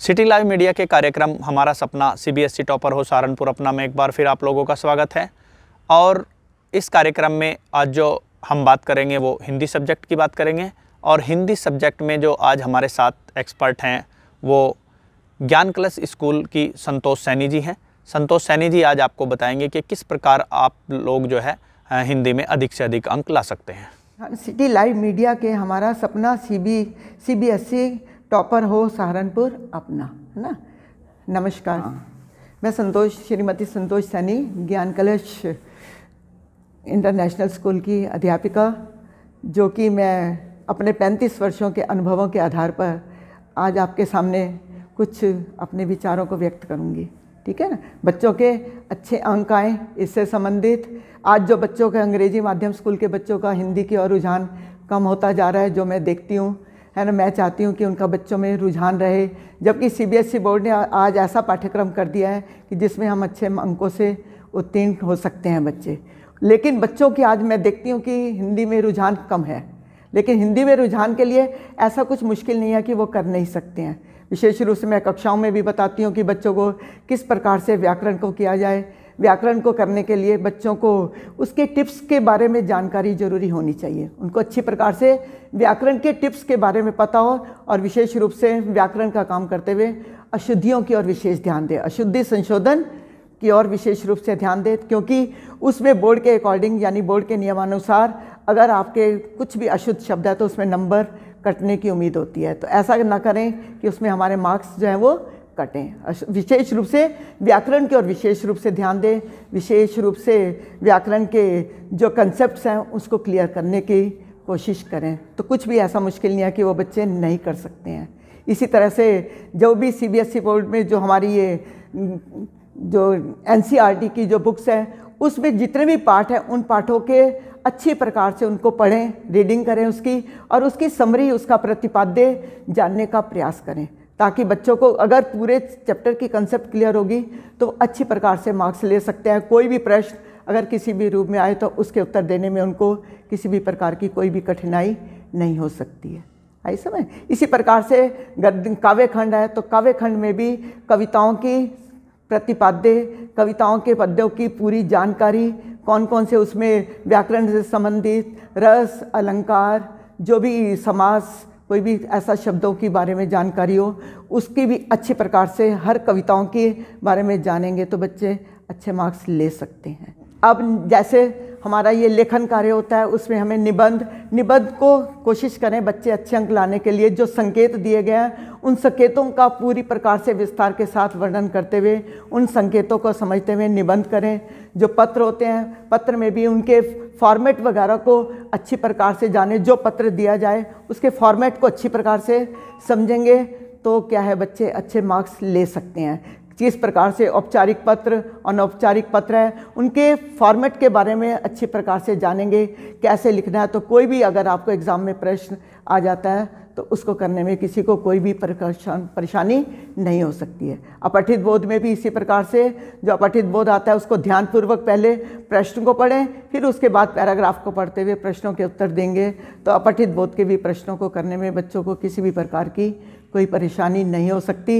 City live media के कार्यक्रम हमारा सपना सीबीएसई टॉपर हो सहारनपुर अपना में एक बार फिर आप लोगों का स्वागत है और इस कार्यक्रम में आज जो हम बात करेंगे वो हिंदी सब्जेक्ट की बात करेंगे और हिंदी सब्जेक्ट में जो आज हमारे साथ एक्सपर्ट हैं वो ज्ञान क्लस स्कूल की संतोष सैनी जी हैं संतोष सैनी जी आज आपको बताएंगे कि किस प्रकार आप लोग जो है हिंदी में अधिक से अधिक अंक ला सकते हैं सिटी लाइव मीडिया के हमारा सपना C B C B S C topper हो सहारनपुर अपना है ना नमस्कार हाँ। मैं संतोष श्रीमती संतोष सैनी ज्ञान कलश इंटरनेशनल स्कूल की अध्यापिका जो कि मैं अपने 35 वर्षों के अनुभवों के आधार पर आज आपके सामने कुछ अपने विचारों को व्यक्त करूंगी ठीक है ना बच्चों के अच्छे अंक आए इससे संबंधित आज जो बच्चों के अंग्रेजी माध्यम स्कूल के बच्चों का हिंदी की ओर रुझान कम होता जा रहा है जो मैं देखती हूँ है ना मैं चाहती हूँ कि उनका बच्चों में रुझान रहे जबकि सीबीएसई बोर्ड e ने आज ऐसा पाठ्यक्रम कर दिया है कि जिसमें हम अच्छे अंकों से उत्तीर्ण हो सकते हैं बच्चे लेकिन बच्चों की आज मैं देखती हूँ कि हिंदी में रुझान कम है लेकिन हिंदी में रुझान के लिए ऐसा कुछ मुश्किल नहीं है कि वो कर नहीं सकते हैं विशेष रूप से मैं कक्षाओं में भी बताती हूँ कि बच्चों को किस प्रकार से व्याकरण को किया जाए व्याकरण को करने के लिए बच्चों को उसके टिप्स के बारे में जानकारी जरूरी होनी चाहिए उनको अच्छी प्रकार से व्याकरण के टिप्स के बारे में पता हो और विशेष रूप से व्याकरण का काम करते हुए अशुद्धियों की ओर विशेष ध्यान दें अशुद्धि संशोधन की ओर विशेष रूप से ध्यान दें क्योंकि उसमें बोर्ड के अकॉर्डिंग यानी बोर्ड के नियमानुसार अगर आपके कुछ भी अशुद्ध शब्द है तो उसमें नंबर कटने की उम्मीद होती है तो ऐसा ना करें कि उसमें हमारे मार्क्स जो हैं वो कटें विशेष रूप से व्याकरण के और विशेष रूप से ध्यान दें विशेष रूप से व्याकरण के जो कंसेप्ट हैं उसको क्लियर करने की कोशिश करें तो कुछ भी ऐसा मुश्किल नहीं है कि वो बच्चे नहीं कर सकते हैं इसी तरह से जो भी C B S E board में जो हमारी ये जो एन सी आर टी की जो बुक्स हैं उसमें जितने भी पाठ हैं उन पाठों के अच्छी प्रकार से उनको पढ़ें रीडिंग करें उसकी और उसकी समरी उसका प्रतिपाद्य जानने का प्रयास करें ताकि बच्चों को अगर पूरे चैप्टर की कंसेप्ट क्लियर होगी तो अच्छी प्रकार से मार्क्स ले सकते हैं कोई भी प्रश्न अगर किसी भी रूप में आए तो उसके उत्तर देने में उनको किसी भी प्रकार की कोई भी कठिनाई नहीं हो सकती है आई समय इसी प्रकार से काव्य खंड है तो काव्य खंड में भी कविताओं की प्रतिपाद्य कविताओं के पद्यों की पूरी जानकारी कौन कौन से उसमें व्याकरण से संबंधित रस अलंकार जो भी समास कोई भी ऐसा शब्दों के बारे में जानकारी हो उसकी भी अच्छे प्रकार से हर कविताओं के बारे में जानेंगे तो बच्चे अच्छे मार्क्स ले सकते हैं अब जैसे हमारा ये लेखन कार्य होता है उसमें हमें निबंध निबंध को कोशिश करें बच्चे अच्छे अंक लाने के लिए जो संकेत दिए गए हैं उन संकेतों का पूरी प्रकार से विस्तार के साथ वर्णन करते हुए उन संकेतों को समझते हुए निबंध करें जो पत्र होते हैं पत्र में भी उनके फॉर्मेट वगैरह को अच्छी प्रकार से जाने जो पत्र दिया जाए उसके फॉर्मेट को अच्छी प्रकार से समझेंगे तो क्या है बच्चे अच्छे मार्क्स ले सकते हैं जिस प्रकार से औपचारिक पत्र अनौपचारिक पत्र है उनके फॉर्मेट के बारे में अच्छी प्रकार से जानेंगे कैसे लिखना है तो कोई भी अगर आपको एग्ज़ाम में प्रश्न आ जाता है तो उसको करने में किसी को कोई भी परेशानी नहीं हो सकती है अपठित बोध में भी इसी प्रकार से जो अपठित बोध आता है उसको ध्यानपूर्वक पहले प्रश्न को पढ़ें फिर उसके बाद पैराग्राफ को पढ़ते हुए प्रश्नों के उत्तर देंगे तो अपठित बोध के भी प्रश्नों को करने में बच्चों को किसी भी प्रकार की कोई परेशानी नहीं हो सकती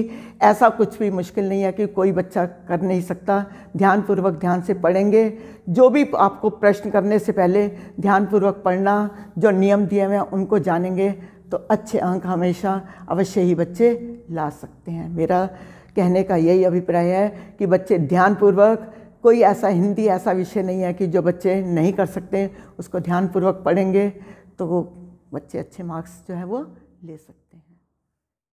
ऐसा कुछ भी मुश्किल नहीं है कि कोई बच्चा कर नहीं सकता ध्यानपूर्वक ध्यान से पढ़ेंगे जो भी आपको प्रश्न करने से पहले ध्यानपूर्वक पढ़ना जो नियम दिए हुए हैं उनको जानेंगे जाएंगे तो अच्छे अंक हमेशा अवश्य ही बच्चे ला सकते हैं मेरा कहने का यही अभिप्राय है कि बच्चे ध्यानपूर्वक कोई ऐसा हिंदी ऐसा विषय नहीं है कि जो बच्चे नहीं कर सकते उसको ध्यानपूर्वक पढ़ेंगे तो बच्चे अच्छे मार्क्स जो है वो ले सकते